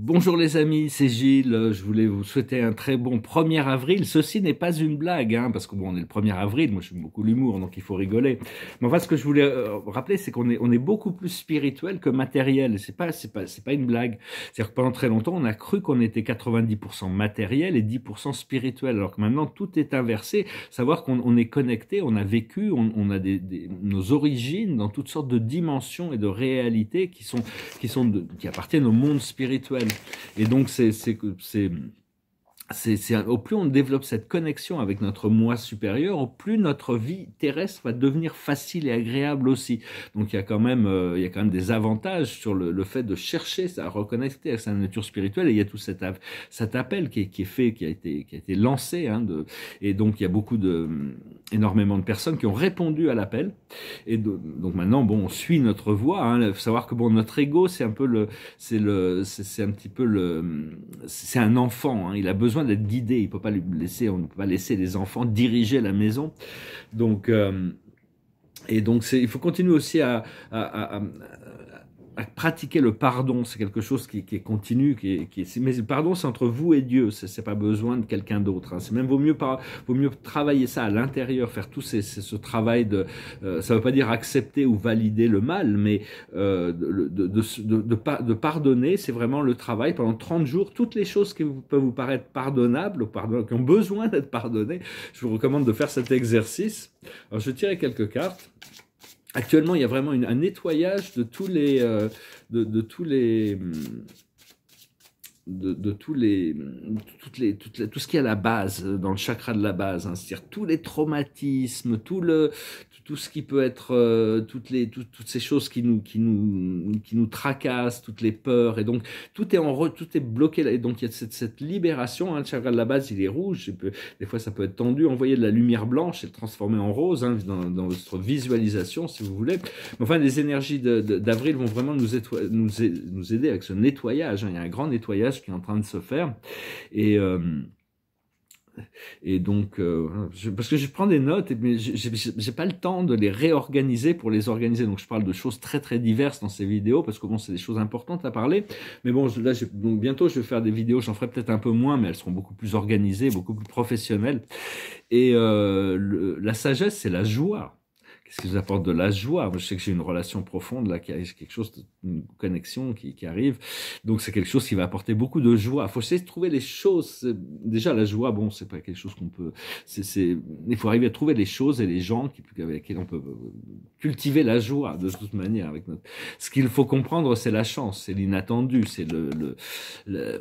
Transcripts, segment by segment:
Bonjour les amis, c'est Gilles. Je voulais vous souhaiter un très bon 1er avril. Ceci n'est pas une blague, hein, parce que bon, on est le 1er avril. Moi, je suis beaucoup l'humour, donc il faut rigoler. Mais enfin, ce que je voulais euh, rappeler, c'est qu'on est, on est beaucoup plus spirituel que matériel. C'est pas, c'est pas, une blague. C'est-à-dire que pendant très longtemps, on a cru qu'on était 90% matériel et 10% spirituel. Alors que maintenant, tout est inversé. Savoir qu'on est connecté, on a vécu, on, a nos origines dans toutes sortes de dimensions et de réalités qui sont, qui sont, qui appartiennent au monde spirituel et donc, c'est c'est au plus on développe cette connexion avec notre moi supérieur, au plus notre vie terrestre va devenir facile et agréable aussi. Donc il y a quand même, euh, il y a quand même des avantages sur le, fait de chercher à reconnecter à sa nature spirituelle. Et il y a tout cet, cet appel qui est, fait, qui a été, qui a été lancé. Hein, de, et donc il y a beaucoup de, énormément de personnes qui ont répondu à l'appel. Et donc maintenant, bon, on suit notre voie. Hein, savoir que bon, notre ego, c'est un peu le, c'est le, c'est un petit peu le, c'est un enfant. Hein, il a besoin d'être guidé. Il peut pas lui laisser, on ne peut pas laisser les enfants diriger la maison. Donc, euh, et donc, il faut continuer aussi à, pratiquer le pardon, c'est quelque chose qui, est continu, qui, mais le pardon c'est entre vous et Dieu, Ce n'est pas besoin de quelqu'un d'autre. Hein. C'est même vaut mieux, vaut mieux travailler ça à l'intérieur, faire tout ce travail de, Ça euh, ça veut pas dire accepter ou valider le mal, mais euh, de, pardonner, c'est vraiment le travail pendant 30 jours, toutes les choses qui peuvent vous paraître pardonnables, pardon, qui ont besoin d'être pardonnées, je vous recommande de faire cet exercice. Alors je tirer quelques cartes actuellement, il y a vraiment un nettoyage de tous les, euh, de tous les, hum, de, tous les, toutes les, toutes tout ce qui est à la base, dans le chakra de la base, hein. c'est-à-dire tous les traumatismes, tout, le, tout, ce qui peut être, euh, toutes, les, toutes ces choses qui nous, qui, nous, qui nous tracassent, toutes les peurs, et donc tout est, en tout est bloqué, et donc il y a cette, cette libération, hein. le chakra de la base il est rouge, des fois ça peut être tendu, envoyer de la lumière blanche et le transformer en rose hein, dans, votre visualisation si vous voulez, mais enfin les énergies d'avril vont vraiment nous, nous, nous aider avec ce nettoyage, il y a un grand nettoyage qui est en train de se faire. Et euh, et donc, euh, parce que je prends des notes, mais j'ai pas le temps de les réorganiser pour les organiser. Donc, je parle de choses très très diverses dans ces vidéos parce que bon, c'est des choses importantes à parler. Mais bon, là, donc bientôt, je vais faire des vidéos. J'en ferai peut-être un peu moins, mais elles seront beaucoup plus organisées, beaucoup plus professionnelles. Et euh, la sagesse, c'est la joie qu'est-ce qui vous apporte de la joie je sais que j'ai une relation profonde là, qui a quelque chose, une connexion qui, qui arrive. Donc, c'est quelque chose qui va apporter beaucoup de joie. Il faut essayer de trouver les choses. Déjà, la joie, bon, c'est pas quelque chose qu'on peut. C'est, il faut arriver à trouver les choses et les gens qui, avec lesquels on peut cultiver la joie de toute manière. Avec Ce qu'il faut comprendre, c'est la chance, c'est l'inattendu, c'est le, le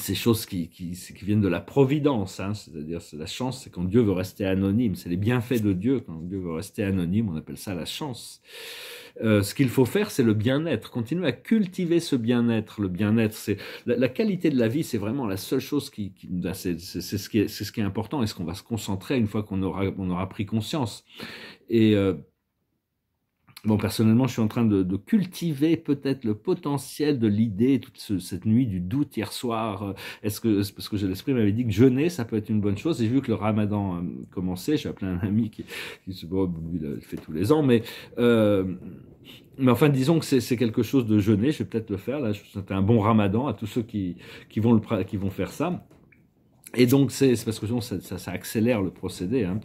ces choses qui, qui, qui, viennent de la providence, hein, c'est-à-dire c'est la chance, c'est quand Dieu veut rester anonyme, c'est les bienfaits de Dieu, quand Dieu veut rester anonyme, on appelle ça la chance. Euh, ce qu'il faut faire, c'est le bien-être, continuer à cultiver ce bien-être. Le bien-être, c'est la, qualité de la vie, c'est vraiment la seule chose qui, qui bah, c'est ce qui est, c'est ce qui est important est ce qu'on va se concentrer une fois qu'on aura, on aura pris conscience. Et euh, bon, personnellement, je suis en train de, cultiver peut-être le potentiel de l'idée toute cette nuit du doute hier soir. Est-ce que parce que l'esprit m'avait dit que jeûner, ça peut être une bonne chose. J'ai vu que le Ramadan a euh, commençait. J'ai appelé un ami qui, qui se le fait tous les ans, mais euh, mais enfin, disons que c'est quelque chose de jeûner. Je vais peut-être le faire. Là, c'était un bon Ramadan à tous ceux qui, qui vont le qui vont faire ça. Et donc, c'est parce que sinon, ça, accélère le procédé. Hein.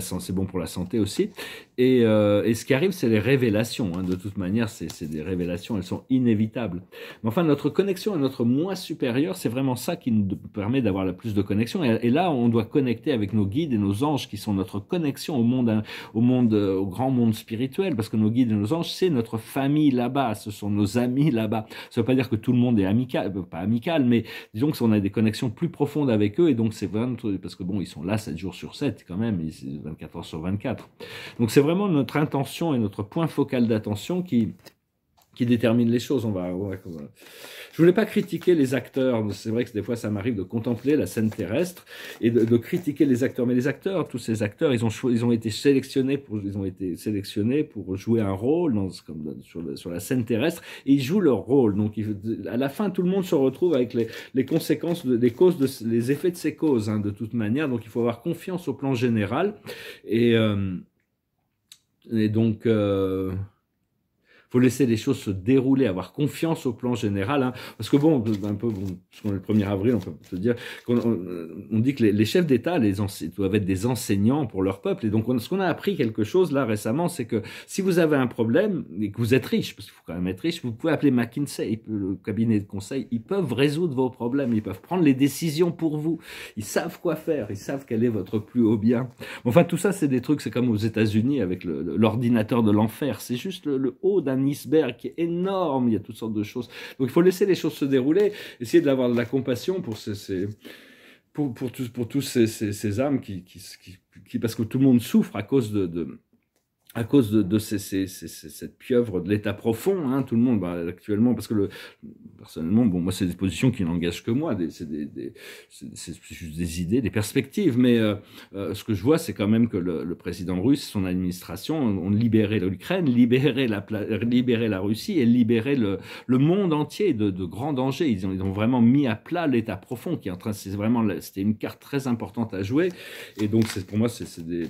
C'est bon pour la santé aussi. Et, euh, ce qui arrive, c'est les révélations. Hein. De toute manière, c'est des révélations. Elles sont inévitables. Mais enfin, notre connexion à notre moi supérieur, c'est vraiment ça qui nous permet d'avoir la plus de connexion. Et, là, on doit connecter avec nos guides et nos anges, qui sont notre connexion au monde, hein, au euh, au grand monde spirituel. Parce que nos guides et nos anges, c'est notre famille là-bas. Ce sont nos amis là-bas. Ça ne veut pas dire que tout le monde est amical, euh, pas amical, mais disons que si on a des connexions plus profondes avec eux, et donc c'est vraiment... parce que bon, ils sont là 7 jours sur 7 quand même, 24 heures sur 24. Donc c'est vraiment notre intention et notre point focal d'attention qui, qui détermine les choses. On va, Je voulais pas critiquer les acteurs. C'est vrai que des fois, ça m'arrive de contempler la scène terrestre et de, de, critiquer les acteurs. Mais les acteurs, tous ces acteurs, ils ont, ils ont été sélectionnés pour, ils ont été sélectionnés pour jouer un rôle dans, comme sur, la scène terrestre et ils jouent leur rôle. Donc, à la fin, tout le monde se retrouve avec les, les conséquences, des les causes, de, les effets de ces causes, hein, de toute manière. Donc, il faut avoir confiance au plan général et, euh, et donc. Euh faut laisser les choses se dérouler, avoir confiance au plan général, hein. parce que bon, un peu, bon, qu'on est le 1er avril, on peut se dire qu'on on, euh, dit que les, chefs d'État les doivent être des enseignants pour leur peuple, et donc ce qu'on a appris quelque chose là récemment, c'est que si vous avez un problème et que vous êtes riche, parce qu'il faut quand même être riche, vous pouvez appeler McKinsey, le cabinet de conseil, ils peuvent résoudre vos problèmes, ils peuvent prendre les décisions pour vous, ils savent quoi faire, ils savent quel est votre plus haut bien. Enfin, tout ça, c'est des trucs, c'est comme aux États-Unis avec l'ordinateur de l'enfer, c'est juste le, le haut d'un un iceberg qui est énorme, il y a toutes sortes de choses. Donc il faut laisser les choses se dérouler, essayer d'avoir de la compassion pour ces, pour, pour tous, pour tous ces, ces, âmes qui, qui, parce que tout le monde souffre à cause de à cause de, de cette pieuvre de l'état profond, hein, tout le monde, bah, actuellement, parce que le, personnellement, bon, moi, c'est des positions qui n'engagent que moi, c'est des, des, juste des idées, des perspectives, mais euh, euh, ce que je vois, c'est quand même que le, le, président russe, son administration, ont libéré l'Ukraine, libéré la, libéré la Russie et libéré le, le monde entier de, de, grands dangers. Ils ont, ils ont vraiment mis à plat l'état profond qui est en train, c'est vraiment, c'était une carte très importante à jouer, et donc, c'est pour moi, c'est des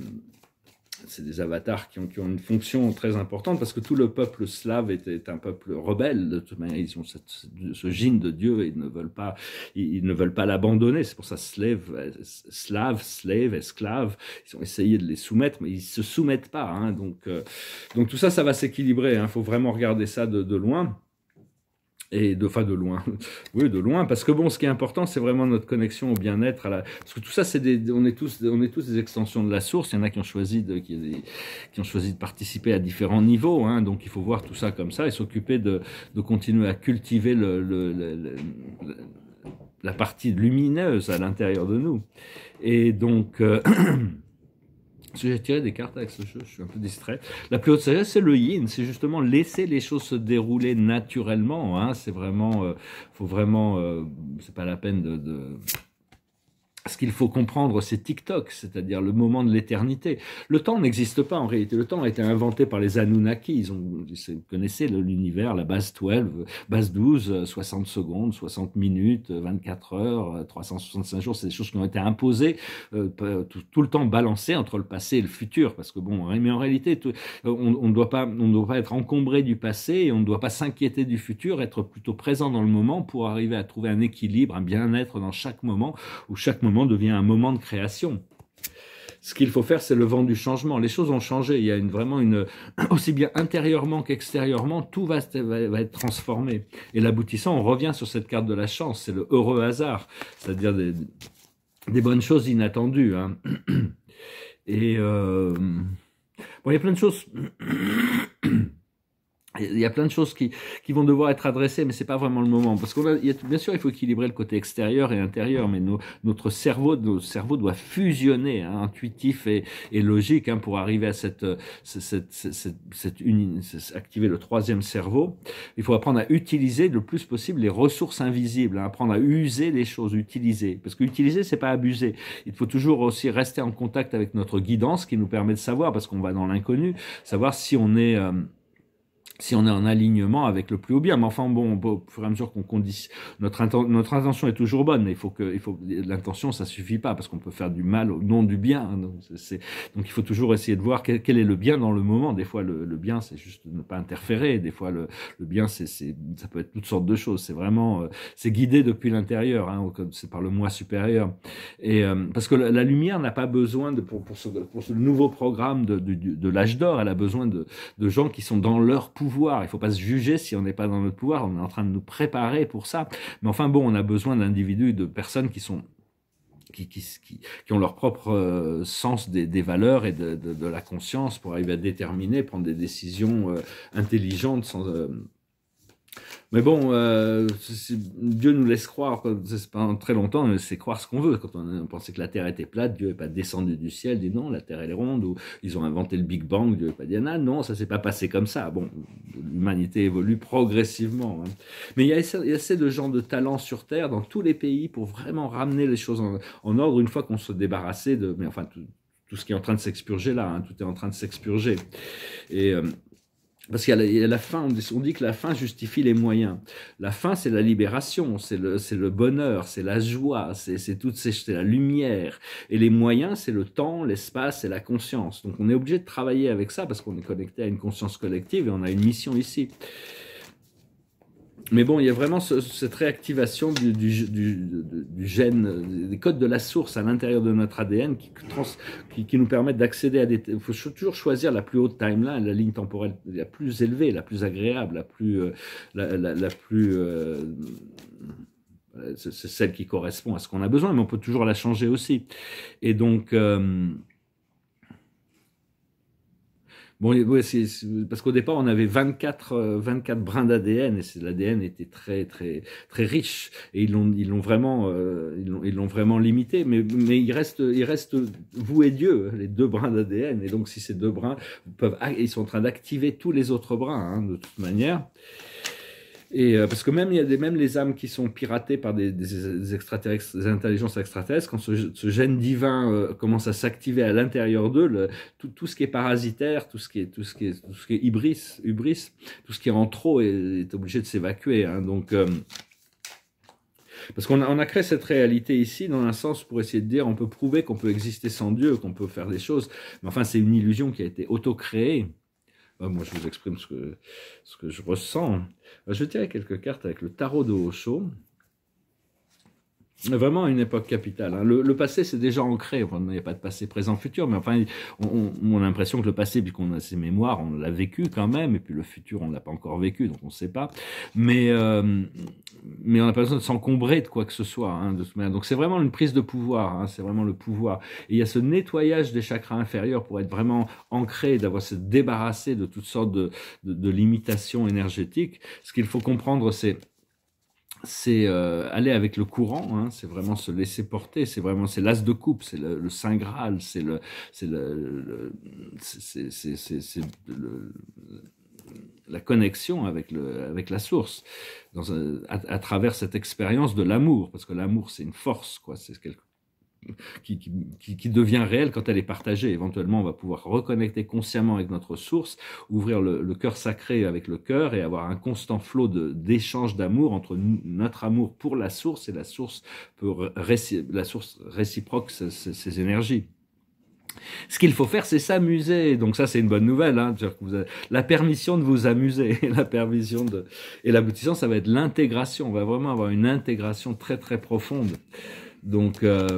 c'est des avatars qui ont, qui une fonction très importante parce que tout le peuple slave était un peuple rebelle. De toute ils ont ce gîne de Dieu et ils ne veulent pas, ils, ne veulent pas l'abandonner. C'est pour ça slave, slave, slave, esclave. Ils ont essayé de les soumettre, mais ils se soumettent pas. Hein. Donc, euh, donc tout ça, ça va s'équilibrer. Il hein. faut vraiment regarder ça de loin et de, enfin de loin. Oui, de loin, parce que bon, ce qui est important, c'est vraiment notre connexion au bien-être. La... Parce que tout ça, c'est des... on, est tous, on est tous des extensions de la source. Il y en a qui ont choisi de, qui, ont choisi de participer à différents niveaux. Hein. Donc il faut voir tout ça comme ça et s'occuper de, de continuer à cultiver le, le, la partie lumineuse à l'intérieur de nous. Et donc. Euh, J'ai tiré des cartes avec ce jeu, je suis un peu distrait. La plus haute sagesse, c'est le yin, c'est justement laisser les choses se dérouler naturellement. Hein. C'est vraiment, euh, faut vraiment, euh, c'est pas la peine de ce qu'il faut comprendre, c'est TikTok, c'est-à-dire le moment de l'éternité. Le temps n'existe pas en réalité. Le temps a été inventé par les Anunnaki. Ils ont, vous connaissez l'univers, la base 12, base 12, 60 secondes, 60 minutes, 24 heures, 365 jours. C'est des choses qui ont été imposées, euh, tout, le temps balancées entre le passé et le futur. Parce que bon, mais en réalité, on ne doit, pas, on être encombré du passé et on ne doit pas s'inquiéter du futur, être plutôt présent dans le moment pour arriver à trouver un équilibre, un bien-être dans chaque moment où chaque moment devient un moment de création. Ce qu'il faut faire, c'est le vent du changement. Les choses ont changé. Il y a une, vraiment une, aussi bien intérieurement qu'extérieurement, tout va, être transformé. Et l'aboutissant, on revient sur cette carte de la chance. C'est le heureux hasard, c'est-à-dire des, bonnes choses inattendues. Hein. Et euh, bon, il y a plein de choses il y a plein de choses qui, qui vont devoir être adressées, mais c'est pas vraiment le moment. Parce qu'on a, il y a, bien sûr, il faut équilibrer le côté extérieur et intérieur, mais notre cerveau, notre cerveau doit fusionner, hein, intuitif et, et logique, hein, pour arriver à cette, cette, cette, cette, cette activer le troisième cerveau. Il faut apprendre à utiliser le plus possible les ressources invisibles, hein, apprendre à user les choses, utiliser. Parce qu'utiliser, c'est pas abuser. Il faut toujours aussi rester en contact avec notre guidance qui nous permet de savoir, parce qu'on va dans l'inconnu, savoir si on est euh, si on est en alignement avec le plus haut bien. Mais enfin, bon, au fur et à mesure qu'on conditionne, notre, notre intention est toujours bonne. Il faut que, il faut l'intention, ça suffit pas parce qu'on peut faire du mal au nom du bien. Hein, donc, il faut toujours essayer de voir quel, est le bien dans le moment. Des fois, le, bien, c'est juste ne pas interférer. Des fois, le, bien, c'est, ça peut être toutes sortes de choses. C'est vraiment, euh, c'est guidé depuis l'intérieur, hein, c'est par le moi supérieur. Et euh, parce que la, lumière n'a pas besoin de pour, pour, ce, nouveau programme de, de, l'âge d'or, elle a besoin de, de gens qui sont dans leur pouvoir il ne faut pas se juger si on n'est pas dans notre pouvoir. On est en train de nous préparer pour ça. Mais enfin, bon, on a besoin d'individus, de personnes qui sont qui, qui, qui, ont leur propre euh, sens des, valeurs et de, de, de, la conscience pour arriver à déterminer, prendre des décisions euh, intelligentes sans, euh, mais bon, euh, Dieu nous laisse croire, c'est pas très longtemps, mais c'est croire ce qu'on veut. Quand on, pensait que la Terre était plate, Dieu n'est pas descendu du ciel, dit non, la Terre elle est ronde, ou ils ont inventé le Big Bang, Dieu n'est pas dit ah non, ça s'est pas passé comme ça. Bon, l'humanité évolue progressivement. Hein. Mais il y, a assez de gens de talent sur Terre dans tous les pays pour vraiment ramener les choses en, ordre une fois qu'on se débarrassait de. Mais enfin, tout, ce qui est en train de s'expurger là, hein, tout est en train de s'expurger. Et. Euh, parce y a la, fin, on dit que la fin justifie les moyens. La fin, c'est la libération, c'est le, bonheur, c'est la joie, c'est toute c'est la lumière. Et les moyens, c'est le temps, l'espace et la conscience. Donc on est obligé de travailler avec ça parce qu'on est connecté à une conscience collective et on a une mission ici. Mais bon, il y a vraiment cette réactivation du, gène, des codes de la source à l'intérieur de notre ADN qui, qui, nous permettent d'accéder à des... Il faut toujours choisir la plus haute timeline, la ligne temporelle la plus élevée, la plus agréable, la plus... Euh, la, plus euh, c'est celle qui correspond à ce qu'on a besoin, mais on peut toujours la changer aussi. Et donc... Euh, Bon, oui, parce qu'au départ, on avait 24, 24 euh, brins d'ADN et l'ADN était très, très, très riche et ils l'ont, ils vraiment, euh, ils l'ont vraiment limité. Mais, mais il reste, il reste vous et Dieu, hein, les deux brins d'ADN. Et donc, si ces deux brins peuvent, ah, ils sont en train d'activer tous les autres brins hein, de toute manière. Et euh, parce que même il y a des même les âmes qui sont piratées par des, extraterrestres, intelligences extraterrestres, quand ce, gène divin euh, commence à s'activer à l'intérieur d'eux, tout, tout, ce qui est parasitaire, tout ce qui est tout ce qui est tout ce hubris, tout ce qui est en trop est, obligé de s'évacuer. Hein. donc euh, parce qu'on a, on a, créé cette réalité ici dans un sens pour essayer de dire on peut prouver qu'on peut exister sans Dieu, qu'on peut faire des choses, mais enfin c'est une illusion qui a été auto-créée. Ah, moi, je vous exprime ce que, je ressens. Euh, je vais quelques cartes avec le tarot de Osho vraiment une époque capitale. Hein. Le, passé, c'est déjà ancré. Enfin, il n'y a pas de passé, présent, futur, mais enfin, on, on a l'impression que le passé, puisqu'on a ses mémoires, on l'a vécu quand même, et puis le futur, on ne l'a pas encore vécu, donc on ne sait pas. Mais, euh, mais on n'a pas besoin de s'encombrer de quoi que ce soit, hein, de ce Donc c'est vraiment une prise de pouvoir, hein, c'est vraiment le pouvoir. Et il y a ce nettoyage des chakras inférieurs pour être vraiment ancré, d'avoir se débarrasser de toutes sortes de, de limitations énergétiques. Ce qu'il faut comprendre, c'est c'est euh, aller avec le courant, hein, c'est vraiment se laisser porter, c'est vraiment c'est l'as de coupe, c'est le, le, saint graal, c'est le c'est le, le, la connexion avec le avec la source dans à, à, travers cette expérience de l'amour parce que l'amour c'est une force quoi c'est quelque qui, devient réelle quand elle est partagée. Éventuellement, on va pouvoir reconnecter consciemment avec notre source, ouvrir le, cœur sacré avec le cœur et avoir un constant flot d'échanges d'amour entre notre amour pour la source et la source, pour la source réciproque ses, énergies. Ce qu'il faut faire, c'est s'amuser. Donc ça, c'est une bonne nouvelle. Hein. que vous la permission de vous amuser, la permission de et l'aboutissant, ça va être l'intégration. On va vraiment avoir une intégration très très profonde. Donc, euh,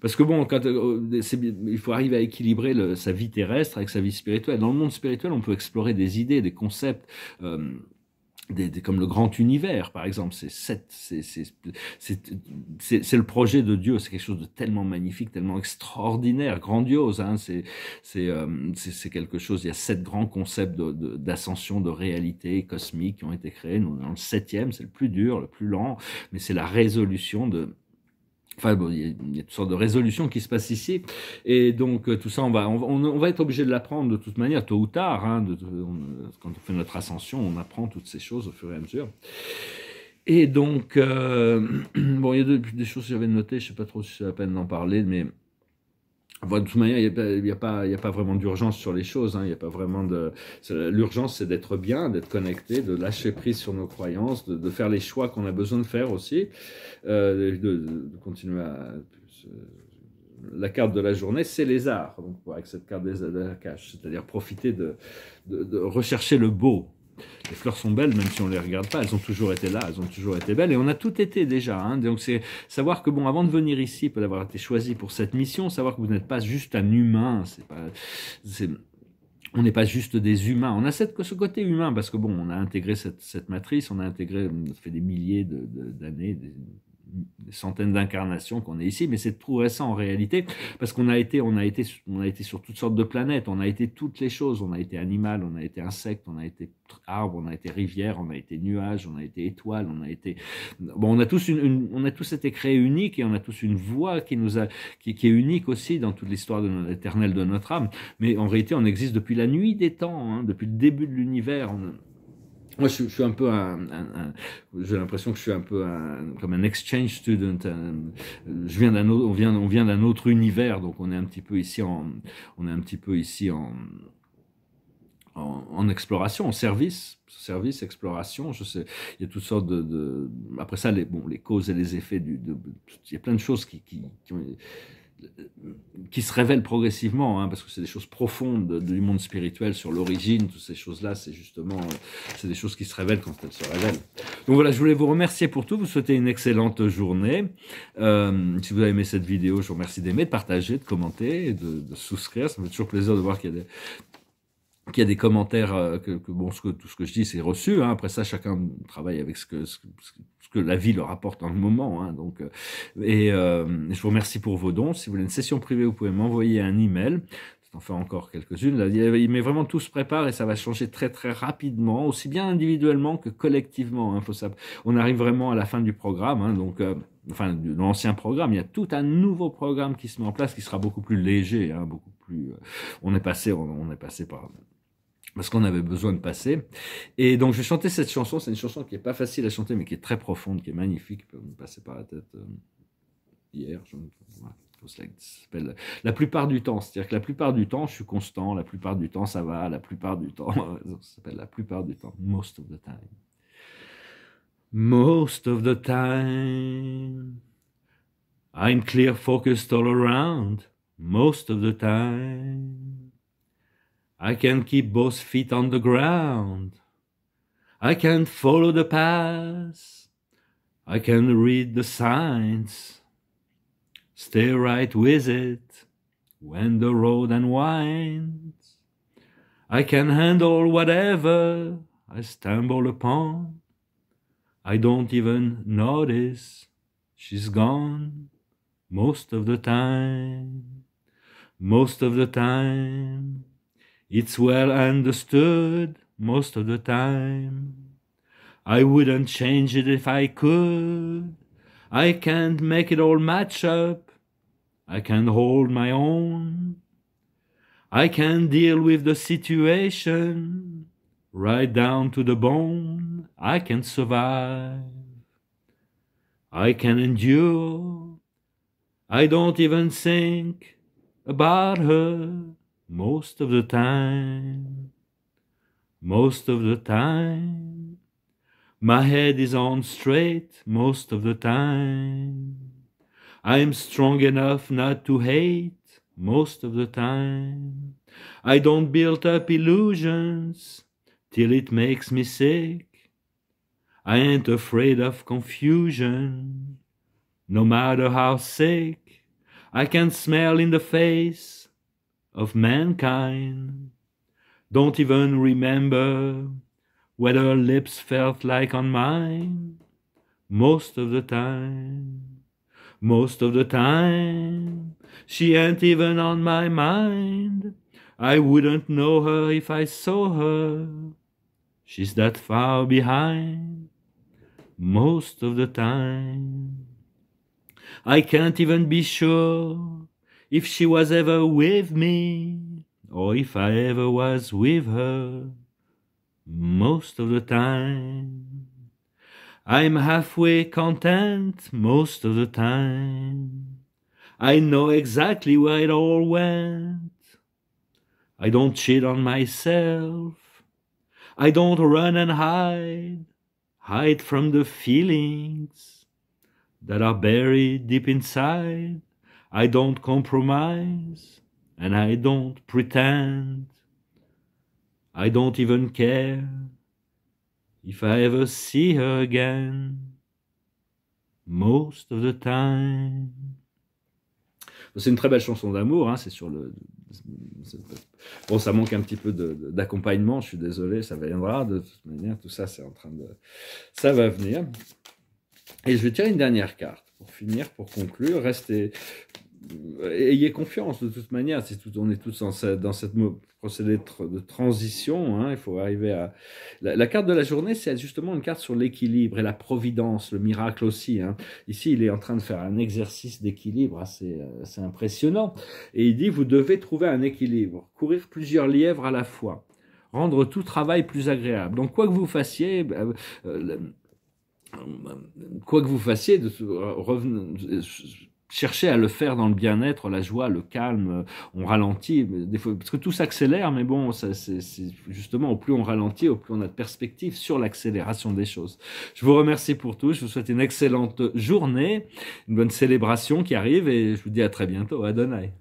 parce que bon, quand, euh, il faut arriver à équilibrer le, sa vie terrestre avec sa vie spirituelle. Dans le monde spirituel, on peut explorer des idées, des concepts. Euh, des, comme le grand univers, par exemple, c'est c'est le projet de Dieu, c'est quelque chose de tellement magnifique, tellement extraordinaire, grandiose. Hein, c'est c'est euh, quelque chose. Il y a sept grands concepts d'ascension de, de, réalité cosmique qui ont été créés. Nous, dans le septième, c'est le plus dur, le plus lent, mais c'est la résolution de Enfin, il y, a toutes sortes de résolutions qui se passent ici. Et donc, euh, tout ça, on va, on, va être obligé de l'apprendre de toute manière, tôt ou tard. Hein, de, quand on fait notre ascension, on apprend toutes ces choses au fur et à mesure. Et donc, euh, bon, il y a des choses que j'avais notées, je ne sais pas trop si c'est la peine d'en parler, mais Enfin, de toute manière, il n'y a, a, a, pas vraiment d'urgence sur les choses. Hein. Il y a pas vraiment de. L'urgence, c'est d'être bien, d'être connecté, de lâcher prise sur nos croyances, de, de faire les choix qu'on a besoin de faire aussi, euh, de, continuer à. La carte de la journée, c'est les arts. Donc, avec cette carte des, de c'est-à-dire profiter de, de rechercher le beau, les fleurs sont belles, même si on ne les regarde pas, elles ont toujours été là, elles ont toujours été belles, et on a tout été déjà. Hein. Donc c'est savoir que, bon, avant de venir ici, peut avoir été choisi pour cette mission, savoir que vous n'êtes pas juste un humain, c'est pas... On n'est pas juste des humains, on a cette, ce côté humain, parce que bon, on a intégré cette, matrice, on a intégré, ça fait des milliers d'années, de, centaines d'incarnations qu'on est ici, mais c'est tout récent en réalité, parce qu'on a été, on a été, on a été sur toutes sortes de planètes, on a été toutes les choses, on a été animal, on a été insecte, on a été arbre, on a été rivière, on a été nuage, on a été étoile, on a été, bon, on a tous une, on a tous été créés uniques et on a tous une voix qui nous a, qui, est unique aussi dans toute l'histoire de éternelle de notre âme, mais en réalité, on existe depuis la nuit des temps, depuis le début de l'univers. Moi, je, suis un peu un, j'ai l'impression que je suis un peu comme un exchange student. je viens d'un on vient, on vient d'un autre univers, donc on est un petit peu ici en, on est un petit peu ici en, en, exploration, en service, service, exploration, je sais, il y a toutes sortes de, après ça, les, bon, les causes et les effets du, il y a plein de choses qui, qui, qui se révèle progressivement, hein, parce que c'est des choses profondes du monde spirituel sur l'origine, toutes ces choses-là, c'est justement, euh, c'est des choses qui se révèlent quand elles se révèlent. Donc voilà, je voulais vous remercier pour tout, vous souhaitez une excellente journée. Euh, si vous avez aimé cette vidéo, je vous remercie d'aimer, de partager, de commenter, de souscrire, ça me fait toujours plaisir de voir qu'il y a des, il y a des commentaires euh, que, que, bon ce que tout ce que je dis c'est reçu hein. après ça chacun travaille avec ce que ce, que la vie leur apporte en le moment hein. donc euh, et euh, je vous remercie pour vos dons si vous voulez une session privée vous pouvez m'envoyer un email faire encore quelques-unes. Mais vraiment, tout se prépare et ça va changer très très rapidement, aussi bien individuellement que collectivement. Hein, faut ça... On arrive vraiment à la fin du programme, hein, donc enfin de l'ancien programme. Il y a tout un nouveau programme qui se met en place, qui sera beaucoup plus léger, hein, beaucoup plus. on est passé, on est passé par parce qu'on avait besoin de passer. Et donc j'ai chanté cette chanson, c'est une chanson qui est pas facile à chanter, mais qui est très profonde, qui est magnifique, qui peut me passer par la tête euh, hier. Je... La plupart du temps, c'est-à-dire que la plupart du temps, je suis constant, la plupart du temps, ça va, la plupart du temps, ça s'appelle la plupart du temps, most of the time. Most of the time, I'm clear focused all around, most of the time. I can keep both feet on the ground. I can follow the path. I can read the signs. Stay right with it when the road unwinds. I can handle whatever I stumble upon. I don't even notice she's gone most of the time, most of the time. It's well understood most of the time. I wouldn't change it if I could. I can't make it all match up. I can hold my own. I can deal with the situation right down to the bone. I can survive. I can endure. I don't even think about her most of the time, most of the time. My head is on straight most of the time. I'm strong enough not to hate most of the time. I don't build up illusions till it makes me sick. I ain't afraid of confusion, no matter how sick. I can smell in the face of mankind don't even remember what her lips felt like on mine most of the time most of the time she ain't even on my mind i wouldn't know her if i saw her she's that far behind most of the time i can't even be sure if she was ever with me, or if I ever was with her, most of the time. I'm halfway content most of the time. I know exactly where it all went. I don't cheat on myself. I don't run and hide, hide from the feelings that are buried deep inside. I don't compromise and I don't pretend. I don't even care if I ever see her again. Most of the time. C'est une très belle chanson d'amour, hein, c'est sur le... Bon, ça manque un petit peu d'accompagnement, je suis désolé, ça viendra de toute manière, tout ça c'est en train de... Ça va venir. Et je vais tirer une dernière carte pour finir, pour conclure. Restez, ayez confiance de toute manière. C'est on est tous dans, cette, dans procédé de transition. Hein, il faut arriver à. La, carte de la journée, c'est justement une carte sur l'équilibre et la providence, le miracle aussi. Hein. Ici, il est en train de faire un exercice d'équilibre euh, assez, impressionnant. Et il dit vous devez trouver un équilibre, courir plusieurs lièvres à la fois, rendre tout travail plus agréable. Donc, quoi que vous fassiez. Ben, euh, quoi que vous fassiez, de, euh, revenez, chercher à le faire dans le bien-être, la joie, le calme. Euh, on ralentit, des fois, parce que tout s'accélère, mais bon, ça, c'est, justement, au plus on ralentit, au plus on a de perspective sur l'accélération des choses. Je vous remercie pour tout, je vous souhaite une excellente journée, une bonne célébration qui arrive, et je vous dis à très bientôt. Adonai.